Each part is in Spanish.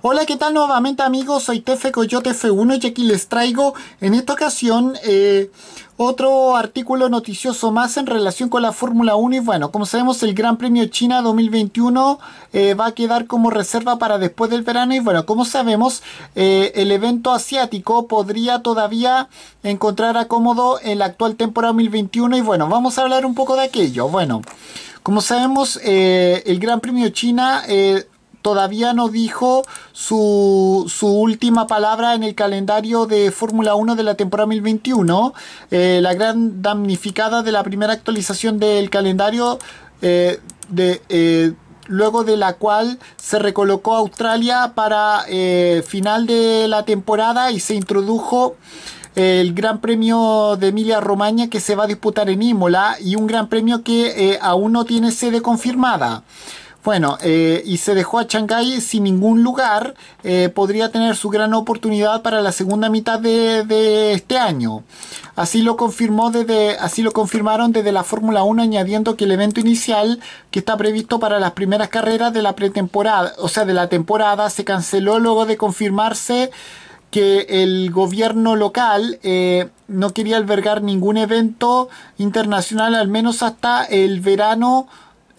Hola, ¿qué tal nuevamente amigos? Soy Tefe Coyote F1 y aquí les traigo en esta ocasión eh, otro artículo noticioso más en relación con la Fórmula 1 y bueno, como sabemos el Gran Premio China 2021 eh, va a quedar como reserva para después del verano y bueno, como sabemos eh, el evento asiático podría todavía encontrar acomodo en la actual temporada 2021 y bueno, vamos a hablar un poco de aquello. Bueno, como sabemos el Gran Premio China todavía no dijo su, última palabra en el calendario de Fórmula 1 de la temporada 2021. Eh, la gran damnificada de la primera actualización del calendario eh, eh, luego de la cual se recolocó Australia para final de la temporada y se introdujo el Gran Premio de Emilia Romagna que se va a disputar en Imola y un Gran Premio que aún no tiene sede confirmada. Bueno, eh, y se dejó a Shanghái sin ningún lugar. Eh, podría tener su gran oportunidad para la segunda mitad de, este año. Así lo, confirmó desde, así lo confirmaron desde la Fórmula 1 añadiendo que el evento inicial que está previsto para las primeras carreras de la pretemporada, o sea, de la temporada, se canceló luego de confirmarse que el gobierno local eh, no quería albergar ningún evento internacional, al menos hasta el verano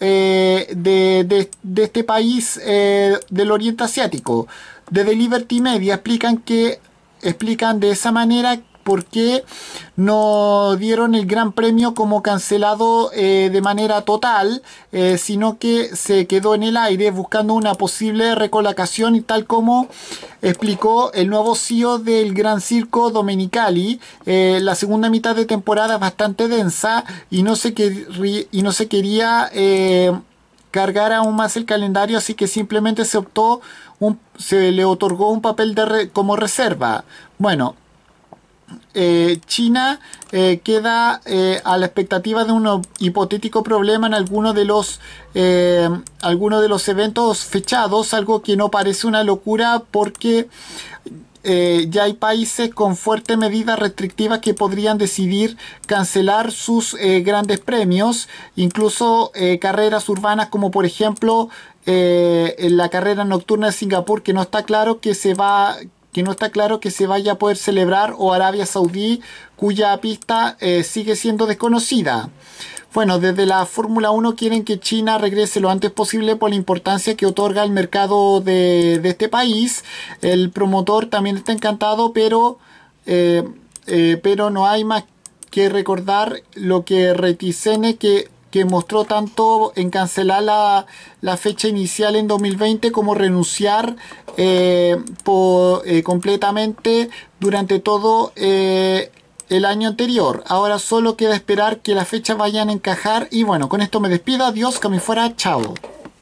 eh, de, de, este país eh, del Oriente Asiático. Desde Liberty Media explican que explican de esa manera por qué no dieron el gran premio como cancelado eh, de manera total, eh, sino que se quedó en el aire buscando una posible recolocación y tal como explicó el nuevo CEO del Gran Circo Domenicali, eh, la segunda mitad de temporada es bastante densa y no se, y no se quería cargar aún más el calendario, así que simplemente se optó, se le otorgó un papel de como reserva. Bueno, eh, China eh, queda eh, a la expectativa de un hipotético problema en alguno de los de los eventos fechados, algo que no parece una locura porque ya hay países con fuertes medidas restrictivas que podrían decidir cancelar sus grandes premios, incluso carreras urbanas como por ejemplo la carrera nocturna de Singapur, que no está claro que se va que no está claro que se vaya a poder celebrar o Arabia Saudí cuya pista eh, sigue siendo desconocida. Bueno, desde la Fórmula 1 quieren que China regrese lo antes posible por la importancia que otorga el mercado de, este país. El promotor también está encantado, pero, eh, eh, pero no hay más que recordar lo que reticene que que mostró tanto en cancelar la, fecha inicial en 2020 como renunciar eh, por, eh, completamente durante todo eh, el año anterior. Ahora solo queda esperar que las fechas vayan a encajar y bueno, con esto me despido. Adiós, que me fuera. Chao.